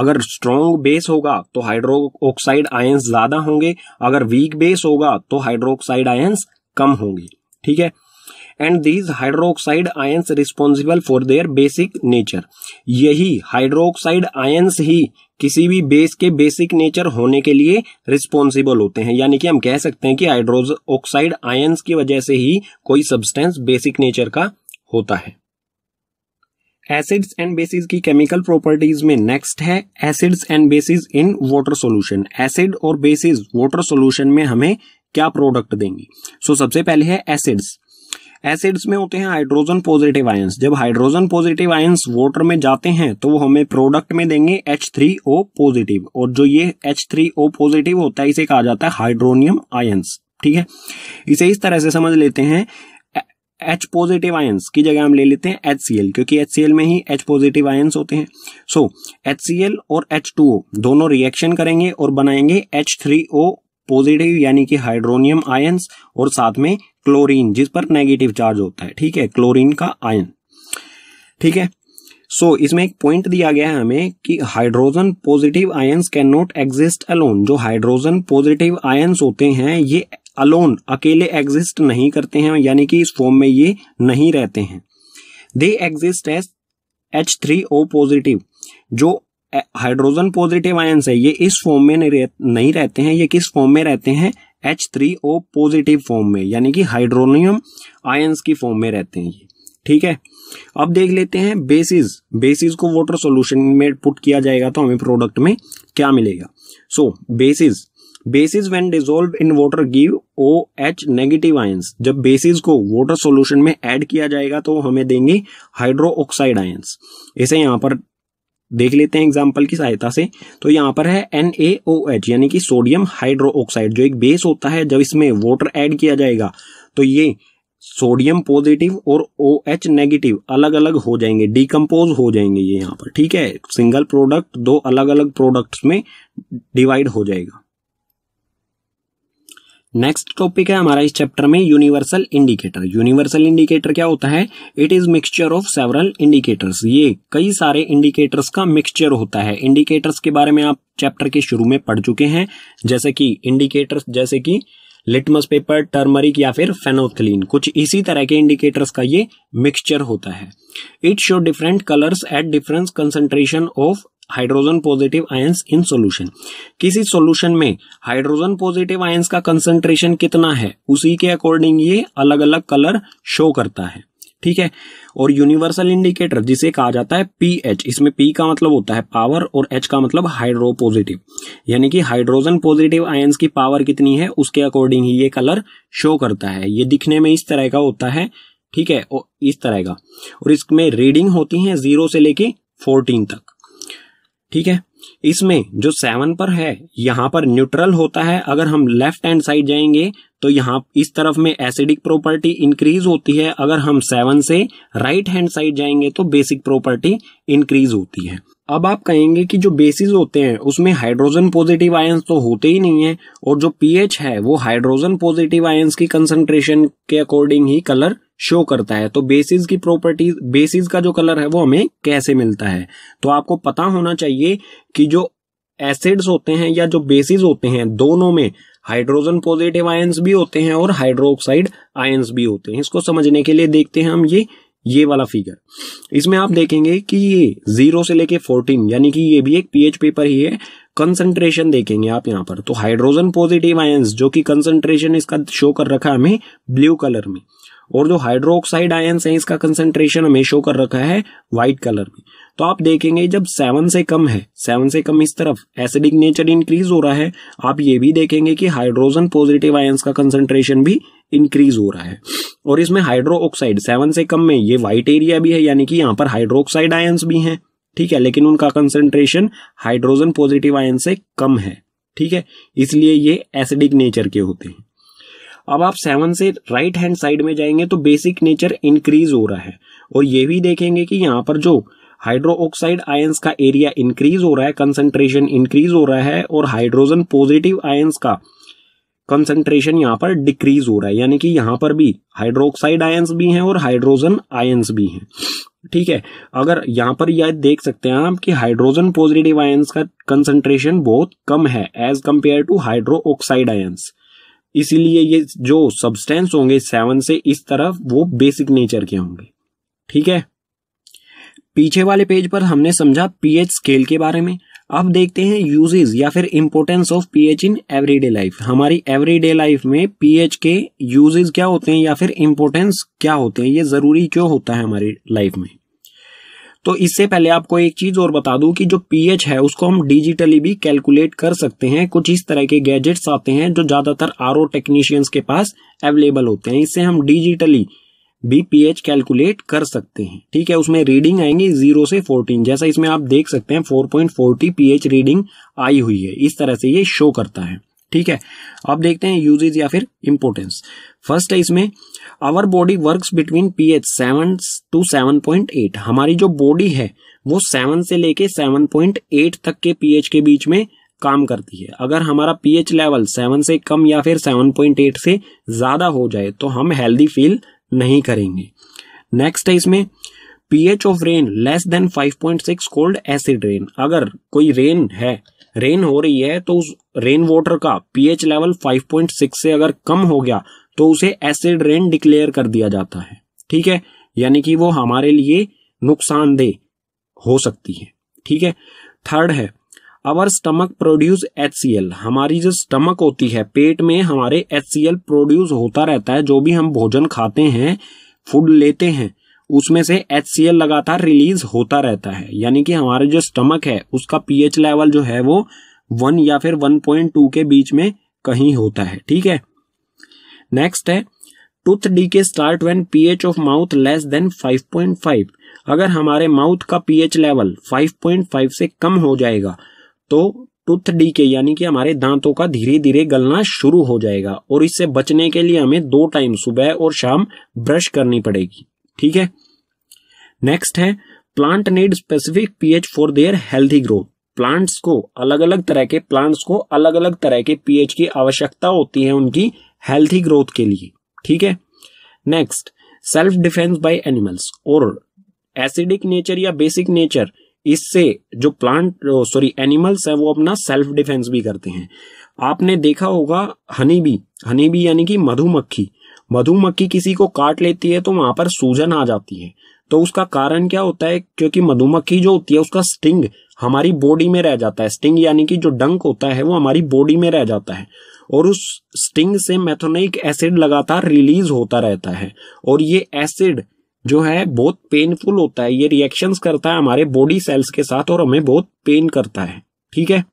अगर स्ट्रॉन्ग बेस होगा तो हाइड्रो ऑक्साइड आयंस ज्यादा होंगे अगर वीक बेस होगा तो हाइड्रोक्साइड आयंस कम होंगे ठीक है and these hydroxide ions responsible for their basic nature यही हाइड्रोक्साइड आयंस ही किसी भी बेस के बेसिक नेचर होने के लिए रिस्पॉन्सिबल होते हैं यानी कि हम कह सकते हैं कि हाइड्रोज ऑक्साइड आयंस की वजह से ही कोई सब्सटेंस बेसिक नेचर का होता है एसिड्स एंड बेसिस की केमिकल प्रॉपर्टीज में नेक्स्ट है acids and bases in water solution acid और बेसिस वाटर सॉल्यूशन में हमें क्या प्रोडक्ट देंगे सो so, सबसे पहले है एसिड्स एसिड्स में होते हैं हाइड्रोजन पॉजिटिव आयंस जब हाइड्रोजन पॉजिटिव आयंस वाटर में जाते हैं तो वो हमें प्रोडक्ट में देंगे H3O पॉजिटिव और जो ये H3O पॉजिटिव होता है इसे कहा जाता है हाइड्रोनियम आयंस ठीक है इसे इस तरह से समझ लेते हैं एच पॉजिटिव आयंस की जगह हम ले लेते हैं एच क्योंकि एच में ही एच पॉजिटिव आयंस होते हैं सो एच और एच दोनों रिएक्शन करेंगे और बनाएंगे एच पॉजिटिव यानी कि हाइड्रोनियम आयंस और साथ में क्लोरीन जिस पर नेगेटिव चार्ज होता है ठीक है क्लोरीन का आयन ठीक है सो so, इसमें एक पॉइंट दिया गया है हमें कि hydrogen positive ions can not exist alone जो हाइड्रोजन पॉजिटिव आयंस होते हैं ये अलोन अकेले एग्जिस्ट नहीं करते हैं यानी कि इस फॉर्म में ये नहीं रहते हैं they exist as H three O positive जो हाइड्रोजन पॉजिटिव आयंस है ये इस फॉर्म में नहीं रहते हैं ये किस फॉर्म में रहते हैं H three O positive form में यानी कि हाइड्रोनियम आयंस की फॉर्म में रहते हैं ये ठीक है अब देख लेते हैं बेसिस बेसिस को वाटर सॉल्यूशन में पुट किया जाएगा तो हमें प्रोडक्ट में क्या मिलेगा so so, bases bases when dissolve in water give O H negative ions जब बेसिस को वाटर सॉल्यूशन में ऐड किया जाएगा तो हमें देंगे हाइड्रो ऑक्साइड आयंस इसे यहाँ पर देख लेते हैं एग्जाम्पल की सहायता से तो यहाँ पर है एन ए ओ एच यानी कि सोडियम हाइड्रो ऑक्साइड जो एक बेस होता है जब इसमें वाटर ऐड किया जाएगा तो ये सोडियम पॉजिटिव और ओ एच नेगेटिव अलग अलग हो जाएंगे डिकम्पोज हो जाएंगे ये यहाँ पर ठीक है सिंगल प्रोडक्ट दो अलग अलग प्रोडक्ट्स में डिवाइड हो जाएगा नेक्स्ट टॉपिक है हमारा इस चैप्टर में यूनिवर्सल इंडिकेटर यूनिवर्सल इंडिकेटर क्या होता है it is mixture of several indicators ये कई सारे इंडिकेटर्स का मिक्सचर होता है इंडिकेटर्स के बारे में आप चैप्टर के शुरू में पढ़ चुके हैं जैसे कि इंडिकेटर्स जैसे कि लिटमस पेपर टर्मरिक या फिर फेनोथिलीन कुछ इसी तरह के इंडिकेटर्स का ये मिक्सचर होता है it show different colours at difference concentration of hydrogen positive ions in solution किसी सॉल्यूशन में हाइड्रोजन पॉजिटिव आयंस का कंसेंट्रेशन कितना है उसी के अकॉर्डिंग ये अलग अलग कलर शो करता है ठीक है और यूनिवर्सल इंडिकेटर जिसे कहा जाता है पीएच इसमें पी का मतलब होता है पावर और एच का मतलब हाइड्रो पॉजिटिव यानी कि हाइड्रोजन पॉजिटिव आयंस की पावर कितनी है उसके अकॉर्डिंग ही ये कलर शो करता है ये दिखने में इस तरह का होता है ठीक है और इस तरह का और इसमें रीडिंग होती है जीरो से लेके फोर्टीन तक ठीक है इसमें जो सेवन पर है यहां पर न्यूट्रल होता है अगर हम लेफ्ट हैंड साइड जाएंगे तो यहाँ इस तरफ में एसिडिक प्रॉपर्टी इंक्रीज होती है अगर हम सेवन से राइट हैंड साइड जाएंगे तो बेसिक प्रॉपर्टी इंक्रीज होती है अब आप कहेंगे कि जो बेसिस होते हैं उसमें हाइड्रोजन पॉजिटिव आयंस तो होते ही नहीं है और जो पीएच है वो हाइड्रोजन पॉजिटिव आयंस की कंसंट्रेशन के अकॉर्डिंग ही कलर शो करता है तो बेसिस की प्रॉपर्टीज बेसिस का जो कलर है वो हमें कैसे मिलता है तो आपको पता होना चाहिए कि जो एसिड्स होते हैं या जो बेसिस होते हैं दोनों में हाइड्रोजन पॉजिटिव आयंस भी होते हैं और हाइड्रोक्साइड आयंस भी होते हैं इसको समझने के लिए देखते हैं हम ये ये वाला फिगर इसमें आप देखेंगे कि ये जीरो से लेके फोर्टीन यानी कि ये भी एक पीएच पेपर ही है कंसंट्रेशन देखेंगे आप यहाँ पर तो हाइड्रोजन पॉजिटिव आयंस जो कि कंसंट्रेशन इसका शो कर रखा है हमें ब्लू कलर में और जो हाइड्रोक्साइड आयंस है इसका कंसंट्रेशन हमें शो कर रखा है व्हाइट कलर में तो आप देखेंगे जब सेवन से कम है सेवन से कम इस तरफ एसिडिक नेचर इंक्रीज हो रहा है आप ये भी देखेंगे कि हाइड्रोजन पॉजिटिव आयंस का कंसंट्रेशन भी इंक्रीज हो रहा है और इसमें हाइड्रो ऑक्साइड सेवन से कम में ये वाइट एरिया भी है यानी कि यहाँ पर ऑक्साइड आयंस भी हैं ठीक है लेकिन उनका कंसेंट्रेशन हाइड्रोजन पॉजिटिव आयन से कम है ठीक है इसलिए ये एसिडिक नेचर के होते हैं अब आप सेवन से राइट हैंड साइड में जाएंगे तो बेसिक नेचर इंक्रीज हो रहा है और ये भी देखेंगे कि यहाँ पर जो हाइड्रो ऑक्साइड आयन्स का एरिया इंक्रीज हो रहा है कंसेंट्रेशन इंक्रीज हो रहा है और हाइड्रोजन पॉजिटिव आयन्स का कंसेंट्रेशन यहाँ पर डिक्रीज हो रहा है यानी कि यहाँ पर भी हाइड्रोक्साइड आयंस भी हैं और हाइड्रोजन आयंस भी हैं ठीक है अगर यहाँ पर यह देख सकते हैं आप कि हाइड्रोजन पॉजिटिव आयंस का कंसंट्रेशन बहुत कम है as compare to hydro oxide ions इसीलिए ये जो सब्सटेंस होंगे सेवन से इस तरफ वो बेसिक नेचर के होंगे ठीक है पीछे वाले पेज पर हमने समझा पीएच स्केल के बारे में अब देखते हैं यूजेज या फिर importance of pH in everyday life हमारी एवरीडे लाइफ में पीएच के यूजेज क्या होते हैं या फिर इम्पोर्टेंस क्या होते हैं ये जरूरी क्यों होता है हमारी लाइफ में तो इससे पहले आपको एक चीज और बता दूं कि जो पीएच है उसको हम डिजिटली भी कैलकुलेट कर सकते हैं कुछ इस तरह के गैजेट्स आते हैं जो ज्यादातर आर टेक्नीशियंस के पास अवेलेबल होते हैं इससे हम डिजिटली पीएच कैलकुलेट कर सकते हैं ठीक है उसमें रीडिंग आएंगी जीरो से फोर्टीन जैसा इसमें आप देख सकते हैं four point forty H reading आई हुई है इस तरह से ये शो करता है ठीक है अब देखते हैं यूजेज या फिर इंपोर्टेंस फर्स्ट है इसमें our body works between P H seven to seven point eight हमारी जो बॉडी है वो सेवन से लेके सेवन पॉइंट एट तक के एच के बीच में काम करती है अगर हमारा पीएच लेवल सेवन से कम या फिर सेवन पॉइंट एट से ज़्यादा हो जाए तो हम हेल्दी फील नहीं करेंगे नेक्स्ट है इसमें pH of rain less than 5.6 called acid rain अगर कोई रेन है रेन हो रही है तो उस रेन वाटर का पीएच लेवल 5.6 से अगर कम हो गया तो उसे एसिड रेन डिक्लेयर कर दिया जाता है ठीक है यानी कि वो हमारे लिए नुकसानदेह हो सकती है ठीक है थर्ड है अवर स्टमक प्रोड्यूस एच हमारी जो स्टमक होती है पेट में हमारे एच प्रोड्यूस होता रहता है जो भी हम भोजन खाते हैं फूड लेते हैं उसमें से एच सी एल लगातार रिलीज होता रहता है यानी कि हमारे जो स्टमक है उसका पीएच लेवल जो है वो वन या फिर वन पॉइंट टू के बीच में कहीं होता है ठीक है नेक्स्ट है tooth decay start when pH of mouth less than five point five अगर हमारे माउथ का pH level five point five से कम हो जाएगा तो टूथ के यानी कि हमारे दांतों का धीरे धीरे गलना शुरू हो जाएगा और इससे बचने के लिए हमें दो टाइम सुबह और शाम ब्रश करनी पड़ेगी ठीक है नेक्स्ट है plant need specific pH for their healthy growth plants को अलग अलग तरह के प्लांट्स को अलग अलग तरह के पीएच की आवश्यकता होती है उनकी हेल्थी ग्रोथ के लिए ठीक है next self defence by animals और एसिडिक नेचर या बेसिक नेचर इससे जो प्लांट सॉरी एनिमल्स है वो अपना सेल्फ डिफेंस भी करते हैं आपने देखा होगा हनी भी हनी भी यानी कि मधुमक्खी मधुमक्खी किसी को काट लेती है तो वहां पर सूजन आ जाती है तो उसका कारण क्या होता है क्योंकि मधुमक्खी जो होती है उसका स्टिंग हमारी बॉडी में रह जाता है स्टिंग यानी कि जो डंक होता है वो हमारी बॉडी में रह जाता है और उस स्टिंग से मैथोनिक एसिड लगातार रिलीज होता रहता है और ये एसिड जो है बहुत पेनफुल होता है ये रिएक्शंस करता है हमारे बॉडी सेल्स के साथ और हमें बहुत पेन करता है ठीक है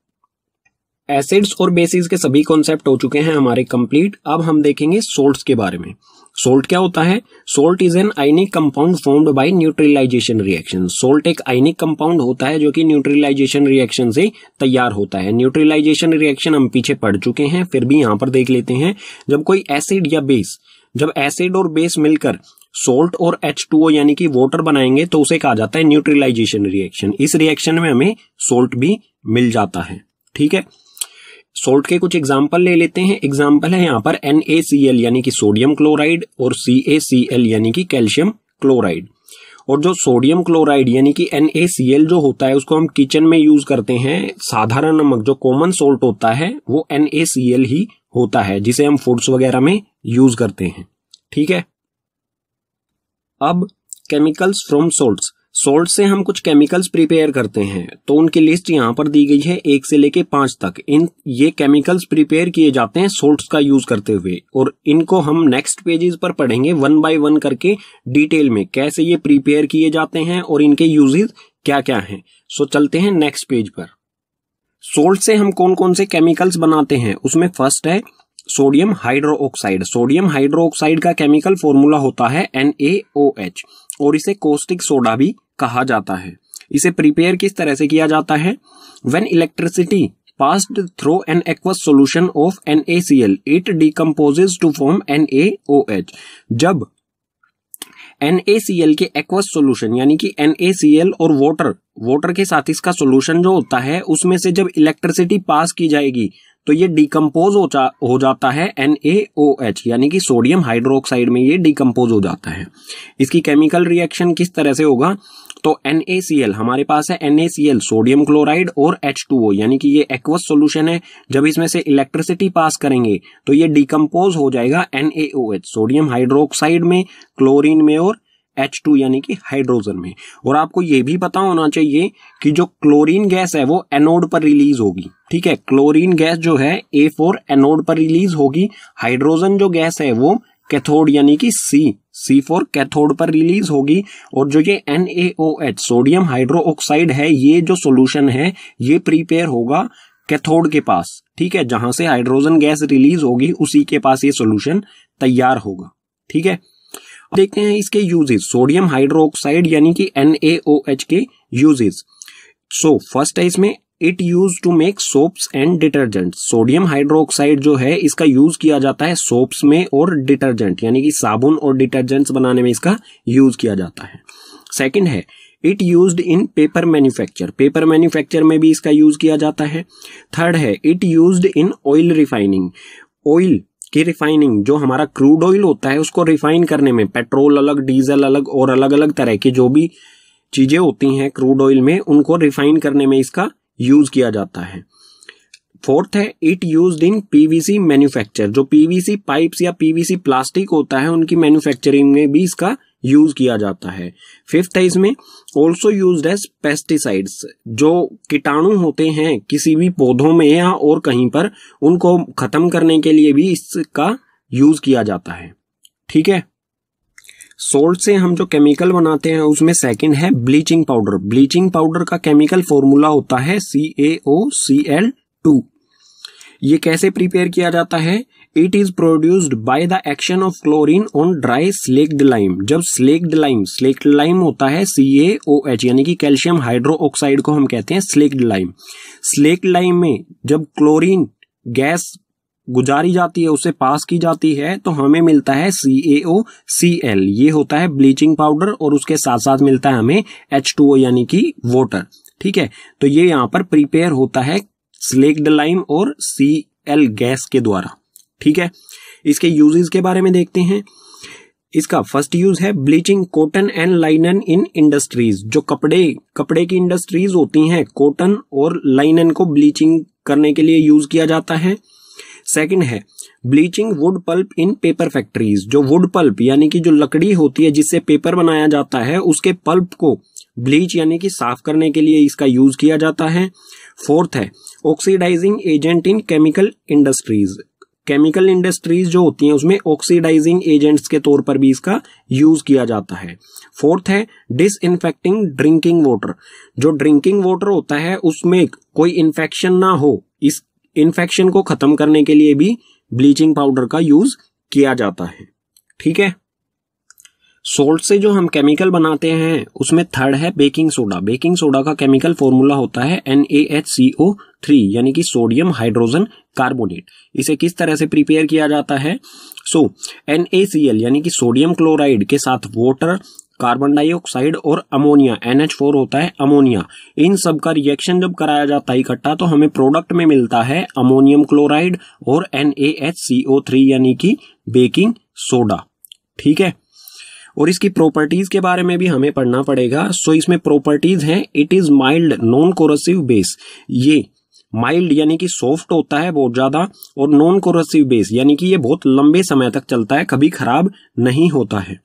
एसिड्स और बेसिस के सभी कॉन्सेप्ट हो चुके हैं हमारे कंप्लीट अब हम देखेंगे सोल्ट्स के बारे में सोल्ट क्या होता है salt is an ionic compound formed by neutralisation reaction salt एक आइनिक कंपाउंड होता है जो कि न्यूट्रलाइजेशन रिएक्शन से तैयार होता है न्यूट्रलाइजेशन रिएक्शन हम पीछे पढ़ चुके हैं फिर भी यहां पर देख लेते हैं जब कोई एसिड या बेस जब एसिड और बेस मिलकर सोल्ट और एच टू ओ यानी कि वॉटर बनाएंगे तो उसे कहा जाता है न्यूट्रलाइजेशन रिएक्शन इस रिएक्शन में हमें सोल्ट भी मिल जाता है ठीक है सोल्ट के कुछ एग्जाम्पल ले लेते हैं एग्जाम्पल है यहाँ पर एन यानी कि सोडियम क्लोराइड और सी यानी कि कैल्शियम क्लोराइड और जो सोडियम क्लोराइड यानी कि NaCl जो होता है उसको हम किचन में यूज करते हैं साधारण नमक जो कॉमन सोल्ट होता है वो NaCl ही होता है जिसे हम फूड्स वगैरह में यूज करते हैं ठीक है अब केमिकल्स फ्रॉम सोल्ट सोल्ट से हम कुछ केमिकल्स प्रिपेयर करते हैं तो उनकी लिस्ट यहाँ पर दी गई है एक से लेके पांच तक इन ये केमिकल्स प्रिपेयर किए जाते हैं सोल्ट का यूज करते हुए और इनको हम नेक्स्ट पेजेस पर पढ़ेंगे वन बाय वन करके डिटेल में कैसे ये प्रिपेयर किए जाते हैं और इनके यूजेज क्या क्या हैं सो चलते हैं नेक्स्ट पेज पर सोल्ट से हम कौन कौन से केमिकल्स बनाते हैं उसमें फर्स्ट है सोडियम हाइड्रोक्साइड सोडियम हाइड्रोक्साइड का केमिकल फॉर्मूला होता है NaOH और इसे कोस्टिक सोडा भी कहा जाता है इसे प्रिपेयर किस तरह से किया जाता है when electricity passed through an aqueous solution of NaCl it decomposes to form NaOH जब NaCl के एक्वस सॉल्यूशन यानी कि NaCl और वाटर वाटर के साथ इसका सॉल्यूशन जो होता है उसमें से जब इलेक्ट्रिसिटी पास की जाएगी तो ये डिकम्पोज हो, जा, हो जाता है NaOH यानी कि सोडियम हाइड्रोक्साइड में ये डिकम्पोज हो जाता है इसकी केमिकल रिएक्शन किस तरह से होगा तो NaCl हमारे पास है NaCl सोडियम क्लोराइड और H2O यानी कि ये एक्वस सॉल्यूशन है जब इसमें से इलेक्ट्रिसिटी पास करेंगे तो ये डिकम्पोज हो जाएगा NaOH सोडियम हाइड्रोक्साइड में क्लोरीन में और H2 यानी कि हाइड्रोजन में और आपको ये भी पता होना चाहिए कि जो क्लोरीन गैस है वो एनोड पर रिलीज होगी ठीक है क्लोरीन गैस जो है ए फोर एनोड पर रिलीज होगी हाइड्रोजन जो गैस है वो कैथोड यानी कि सी सी फोर कैथोड पर रिलीज होगी और जो ये N H sodium hydro oxide है ये जो सोल्यूशन है ये प्रीपेयर होगा कैथोड के पास ठीक है जहां से हाइड्रोजन गैस रिलीज होगी उसी के पास ये सोल्यूशन तैयार होगा ठीक है देखते हैं इसके यूजेस सोडियम हाइड्रो ऑक्साइड यानी कि एन के यूजेस सो फर्स्ट है इसमें it use to make soaps and detergent sodium hydroxide जो है इसका यूज किया जाता है सोप्स में और डिटर्जेंट यानी कि साबुन और डिटर्जेंट्स बनाने में इसका यूज किया जाता है सेकेंड है it use in paper manufacture paper manufacture में भी इसका यूज किया जाता है थर्ड है it use in oil refining oil की रिफाइनिंग जो हमारा क्रूड ऑयल होता है उसको रिफाइन करने में पेट्रोल अलग डीजल अलग और अलग अलग तरह की जो भी चीज़ें होती हैं क्रूड ऑयल में उनको रिफाइन करने में इसका यूज़ किया जाता है फोर्थ है it use in PVC manufacture जो पीवीसी पाइप्स या पीवीसी प्लास्टिक होता है उनकी मैन्युफैक्चरिंग में भी इसका यूज किया जाता है फिफ्थ है इसमें ऑल्सो यूज एज पेस्टिसाइड्स जो कीटाणु होते हैं किसी भी पौधों में या और कहीं पर उनको खत्म करने के लिए भी इसका यूज किया जाता है ठीक है सोल्ट से हम जो केमिकल बनाते हैं उसमें सेकंड है ब्लीचिंग पाउडर ब्लीचिंग पाउडर का केमिकल फॉर्मूला होता है C A O C L to ये कैसे प्रिपेयर किया जाता है it is produced by the action of chlorine on dry slaked lime जब स्लेक्ड लाइम स्लेक्ड लाइम होता है सी ए ओ एच यानी कि कैल्शियम हाइड्रो ऑक्साइड को हम कहते हैं स्लेक्ड लाइम स्लेक्ड लाइम में जब क्लोरीन गैस गुजारी जाती है उसे पास की जाती है तो हमें मिलता है C A O C L ये होता है ब्लीचिंग पाउडर और उसके साथ साथ मिलता है हमें एच टू ओ यानी कि वोटर ठीक है तो ये यहाँ पर प्रिपेयर होता है स्लेक्ड लाइम और सी एल गैस के द्वारा ठीक है इसके यूजेस के बारे में देखते हैं इसका फर्स्ट यूज है bleaching cotton and linen in industries जो कपड़े कपड़े की इंडस्ट्रीज होती हैं कॉटन और लाइनन को ब्लीचिंग करने के लिए यूज किया जाता है सेकंड है bleaching wood pulp in paper factories जो वुड पल्प यानी कि जो लकड़ी होती है जिससे पेपर बनाया जाता है उसके पल्प को ब्लीच यानी कि साफ करने के लिए इसका यूज किया जाता है फोर्थ है oxidising agent in chemical industries chemical industries जो होती हैं उसमें ऑक्सीडाइजिंग एजेंट्स के तौर पर भी इसका यूज किया जाता है फोर्थ है डिस इन्फेक्टिंग ड्रिंकिंग वाटर जो ड्रिंकिंग वाटर होता है उसमें कोई इन्फेक्शन ना हो इस इन्फेक्शन को खत्म करने के लिए भी ब्लीचिंग पाउडर का यूज किया जाता है ठीक है सोल्ट से जो हम केमिकल बनाते हैं उसमें थर्ड है बेकिंग सोडा बेकिंग सोडा का केमिकल फॉर्मूला होता है N A H C O three यानी कि सोडियम हाइड्रोजन कार्बोनेट इसे किस तरह से प्रिपेयर किया जाता है सो एन ए सी एल यानी कि सोडियम क्लोराइड के साथ वाटर कार्बन डाइऑक्साइड और अमोनिया एनएच फोर होता है अमोनिया इन सब का रिएक्शन जब कराया जाता है इकट्ठा तो हमें प्रोडक्ट में मिलता है अमोनियम क्लोराइड और NaHCO3 यानी कि बेकिंग सोडा ठीक है और इसकी प्रॉपर्टीज के बारे में भी हमें पढ़ना पड़ेगा सो इसमें प्रॉपर्टीज हैं it is mild non corrosive base ये माइल्ड यानी कि सॉफ्ट होता है बहुत ज़्यादा और नॉन कोरोसिव बेस यानी कि ये बहुत लंबे समय तक चलता है कभी खराब नहीं होता है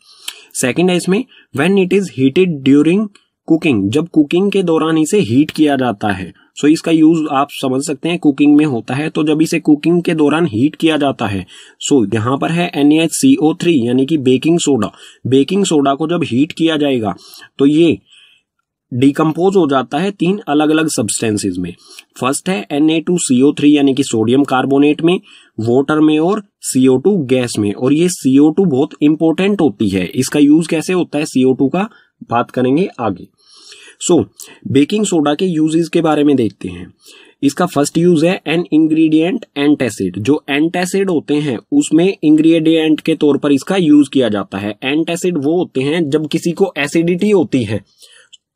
सेकेंड है इसमें when it is heated during cooking जब कुकिंग के दौरान इसे हीट किया जाता है सो so, इसका यूज आप समझ सकते हैं कुकिंग में होता है तो जब इसे कुकिंग के दौरान हीट किया जाता है सो so, यहाँ पर है N H C O three यानी कि बेकिंग सोडा बेकिंग सोडा को जब हीट किया जाएगा तो ये डिकम्पोज हो जाता है तीन अलग अलग सब्सटेंसेज में फर्स्ट है N A two CO three यानी कि सोडियम कार्बोनेट में वाटर में और सीओ टू गैस में और ये सीओ टू बहुत इंपॉर्टेंट होती है इसका यूज कैसे होता है सीओ टू का बात करेंगे आगे सो बेकिंग सोडा के यूजेज के बारे में देखते हैं इसका फर्स्ट यूज है एन इंग्रेडिएंट एंटेसिड जो एंटेसिड होते हैं उसमें इंग्रेडिएंट के तौर पर इसका यूज किया जाता है एंटेसिड वो होते हैं जब किसी को एसिडिटी होती है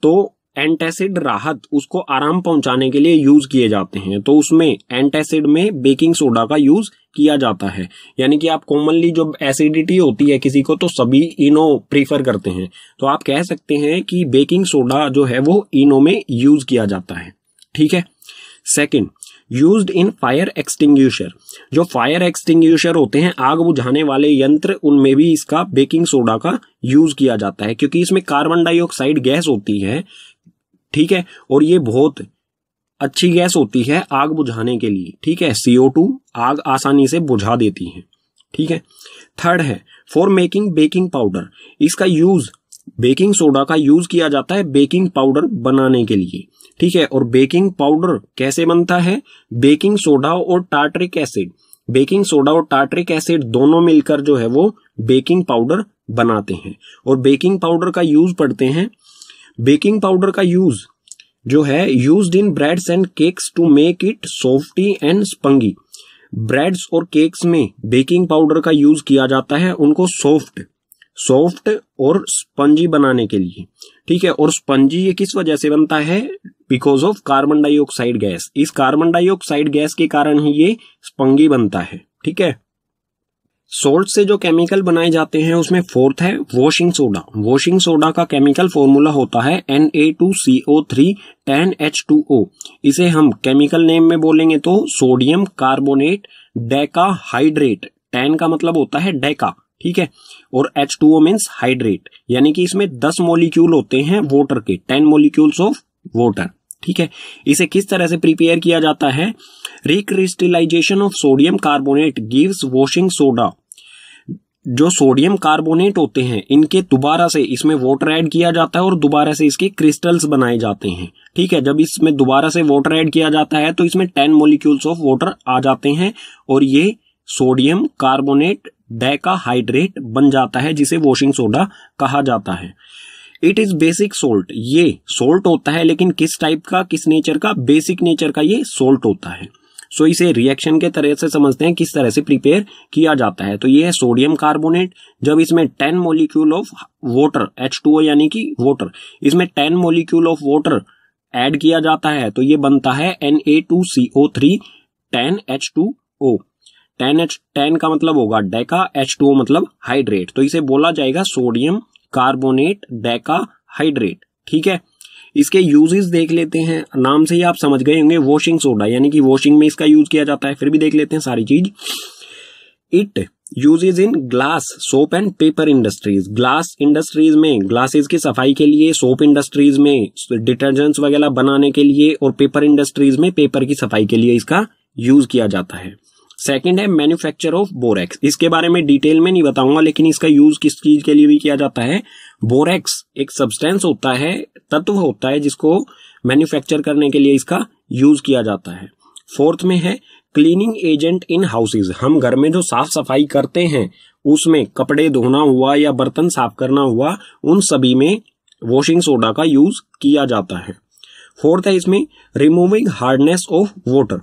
तो एंटासिड राहत उसको आराम पहुंचाने के लिए यूज किए जाते हैं तो उसमें एंटासिड में बेकिंग सोडा का यूज किया जाता है यानी कि आप कॉमनली जब एसिडिटी होती है किसी को तो सभी इनो प्रीफर करते हैं तो आप कह सकते हैं कि बेकिंग सोडा जो है वो इनो में यूज किया जाता है ठीक है second use in fire extinguisher जो फायर एक्सटिंग्यूशर होते हैं आग बुझाने वाले यंत्र उनमें भी इसका बेकिंग सोडा का यूज किया जाता है क्योंकि इसमें कार्बन डाइऑक्साइड गैस होती है ठीक है और ये बहुत अच्छी गैस होती है आग बुझाने के लिए ठीक है सीओ टू आग आसानी से बुझा देती है ठीक है थर्ड है फॉर मेकिंग बेकिंग पाउडर इसका यूज बेकिंग सोडा का यूज किया जाता है बेकिंग पाउडर बनाने के लिए ठीक है और बेकिंग पाउडर कैसे बनता है बेकिंग सोडा और टार्ट्रिक एसिड बेकिंग सोडा और टार्ट्रिक एसिड दोनों मिलकर जो है वो बेकिंग पाउडर बनाते हैं और बेकिंग पाउडर का यूज पढ़ते हैं बेकिंग पाउडर का यूज जो है use in breads and cakes to make it softy and spongy breads और केक्स में बेकिंग पाउडर का यूज किया जाता है उनको सॉफ्ट सॉफ्ट और स्पंजी बनाने के लिए ठीक है और स्पंजी ये किस वजह से बनता है because of carbon dioxide gas इस कार्बन डाइऑक्साइड गैस के कारण ही ये स्पंगी बनता है ठीक है सोल्ट से जो केमिकल बनाए जाते हैं उसमें फोर्थ है वॉशिंग सोडा वॉशिंग सोडा का केमिकल फॉर्मूला होता है N A two C O three ten H two O इसे हम केमिकल नेम में बोलेंगे तो sodium carbonate decahydrate ten का मतलब होता है डेका ठीक है और H two O means hydrate यानी कि इसमें दस मोलिक्यूल होते हैं वोटर के टेन मोलिक्यूल्स ऑफ वोटर ठीक है इसे किस तरह से प्रिपेयर किया जाता है recrystallization of sodium carbonate gives washing soda जो सोडियम कार्बोनेट होते हैं इनके दोबारा से इसमें वाटर ऐड किया जाता है और दोबारा से इसके क्रिस्टल्स बनाए जाते हैं ठीक है जब इसमें दोबारा से वाटर ऐड किया जाता है तो इसमें टेन मोलिक्यूल्स ऑफ वाटर आ जाते हैं और ये सोडियम कार्बोनेट डाइकाहाइड्रेट बन जाता है जिसे वॉशिंग सोडा कहा जाता है इट इज बेसिक सोल्ट ये सोल्ट होता है लेकिन किस टाइप का किस नेचर का बेसिक नेचर का ये सोल्ट होता है सो so, इसे रिएक्शन के तरह से समझते हैं किस तरह से प्रिपेयर किया जाता है तो ये है सोडियम कार्बोनेट जब इसमें ten molecule of water H two O यानी कि वाटर इसमें ten molecule of water add किया जाता है तो ये बनता है N A two C O three ten H two O ten H ten का मतलब होगा डेका एच टू मतलब हाइड्रेट तो इसे बोला जाएगा सोडियम कार्बोनेट डेका हाइड्रेट ठीक है इसके यूजेस देख लेते हैं नाम से ही आप समझ गए होंगे वॉशिंग सोडा यानी कि वॉशिंग में इसका यूज किया जाता है फिर भी देख लेते हैं सारी चीज it uses in glass soap and paper industries glass industries में ग्लासेस की सफाई के लिए सोप इंडस्ट्रीज में डिटर्जेंट्स वगैरह बनाने के लिए और पेपर इंडस्ट्रीज में पेपर की सफाई के लिए इसका यूज किया जाता है सेकंड है मैन्युफैक्चर ऑफ बोरेक्स इसके बारे में डिटेल में नहीं बताऊंगा लेकिन इसका यूज किस चीज के लिए भी किया जाता है बोरेक्स एक सब्सटेंस होता है तत्व होता है जिसको मैन्युफैक्चर करने के लिए इसका यूज किया जाता है फोर्थ में है क्लीनिंग एजेंट इन हाउसेज हम घर में जो साफ सफाई करते हैं उसमें कपड़े धोना हुआ या बर्तन साफ करना हुआ उन सभी में वॉशिंग सोडा का यूज किया जाता है फोर्थ है इसमें removing hardness of water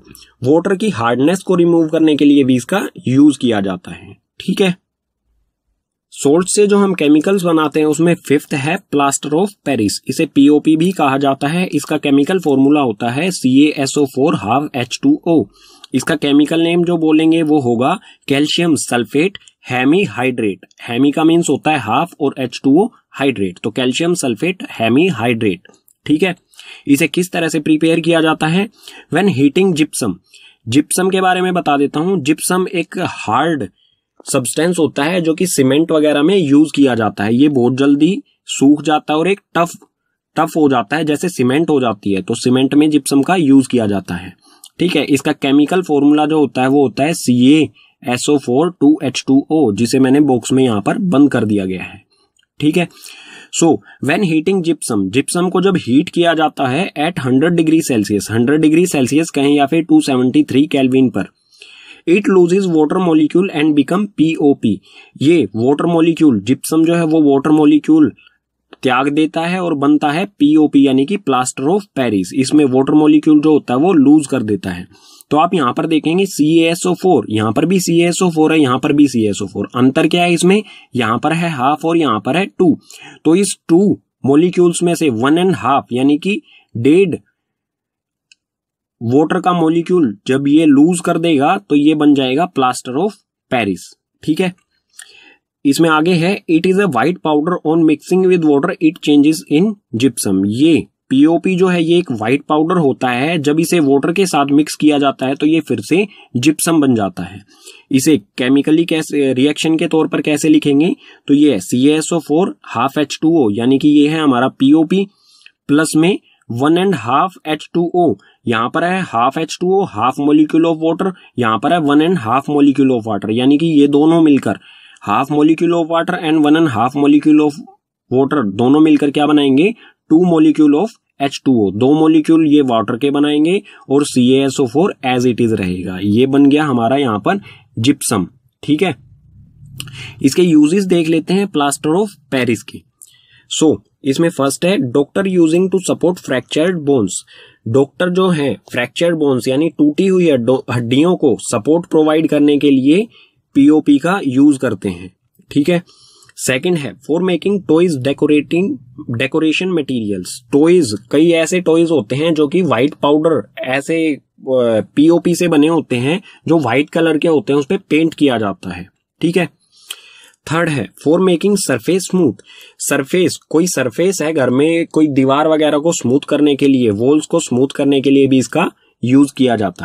water की हार्डनेस को रिमूव करने के लिए भी इसका यूज किया जाता है ठीक है सोल्ट से जो हम केमिकल्स बनाते हैं उसमें फिफ्थ है प्लास्टर ऑफ पेरिस इसे पीओपी भी कहा जाता है इसका केमिकल फॉर्मूला होता है C A S O four half H two O इसका केमिकल नेम जो बोलेंगे वो होगा calcium sulphate hemihydrate hemi का मीन्स होता है हाफ और एच टू ओ हाइड्रेट तो कैल्शियम सल्फेट हैमी हाइड्रेट ठीक है इसे किस तरह से प्रिपेयर किया जाता है वेन हीटिंग जिप्सम जिप्सम के बारे में बता देता हूँ जिप्सम एक हार्ड सब्सटेंस होता है जो कि सीमेंट वगैरह में यूज किया जाता है ये बहुत जल्दी सूख जाता है और एक टफ टफ हो जाता है जैसे सीमेंट हो जाती है तो सीमेंट में जिप्सम का यूज किया जाता है ठीक है इसका केमिकल फॉर्मूला जो होता है वो होता है C A SO four two H two O जिसे मैंने बॉक्स में यहाँ पर बंद कर दिया गया है ठीक है so when heating gypsum gypsum को जब हीट किया जाता है at 100 degree Celsius 100 degree Celsius कहें या फिर 273 केल्विन पर it loses water molecule and become POP ये वाटर मॉलिक्यूल जिप्सम जो है वो वाटर मॉलिक्यूल त्याग देता है और बनता है पीओपी यानी कि प्लास्टर ऑफ पेरिस इसमें वाटर मॉलिक्यूल जो होता है वो लूज कर देता है तो आप यहां पर देखेंगे सी एस ओ फोर यहां पर भी सी एस ओ फोर है यहां पर भी सी एस ओ फोर अंतर क्या है इसमें यहां पर है हाफ और यहां पर है टू तो इस टू मोलिक्यूल्स में से वन एंड हाफ यानी कि डेढ़ वॉटर का मोलिक्यूल जब ये लूज कर देगा तो ये बन जाएगा प्लास्टर ऑफ पेरिस ठीक है इसमें आगे है it is a white powder on mixing with water it changes in gypsum ये पीओपी जो है ये एक व्हाइट पाउडर होता है जब इसे वाटर के साथ मिक्स किया जाता है तो ये फिर से जिप्सम बन जाता है इसे केमिकली कैसे रिएक्शन के तौर पर कैसे लिखेंगे तो ये C S O four half H two O यानी कि ये है हमारा पीओपी प्लस में one and half H two O यहाँ पर है half H two O half molecule of water यहाँ पर है one and half molecule of water यानी कि ये दोनों मिलकर half molecule of water and one and half molecule of water दोनों मिलकर क्या बनाएंगे two molecule of H two O दो मोलिक्यूल ये वाटर के बनाएंगे और C S O four as it is रहेगा ये बन गया हमारा यहाँ पर जिप्सम ठीक है इसके यूजेस देख लेते हैं प्लास्टर ऑफ पेरिस की सो so, इसमें फर्स्ट है doctor using to support fractured bones doctor जो है फ्रैक्चर्ड बोन्स यानी टूटी हुई हड्डियों को सपोर्ट प्रोवाइड करने के लिए पीओपी का यूज करते हैं ठीक है सेकंड है for making toys decorating decoration materials toys कई ऐसे टॉयज होते हैं जो कि व्हाइट पाउडर ऐसे पीओपी से बने होते हैं जो व्हाइट कलर के होते हैं उस पर पेंट किया जाता है ठीक है थर्ड है for making surface smooth surface कोई सरफेस है घर में कोई दीवार वगैरह को स्मूथ करने के लिए वॉल्स को स्मूथ करने के लिए भी इसका यूज किया जाता है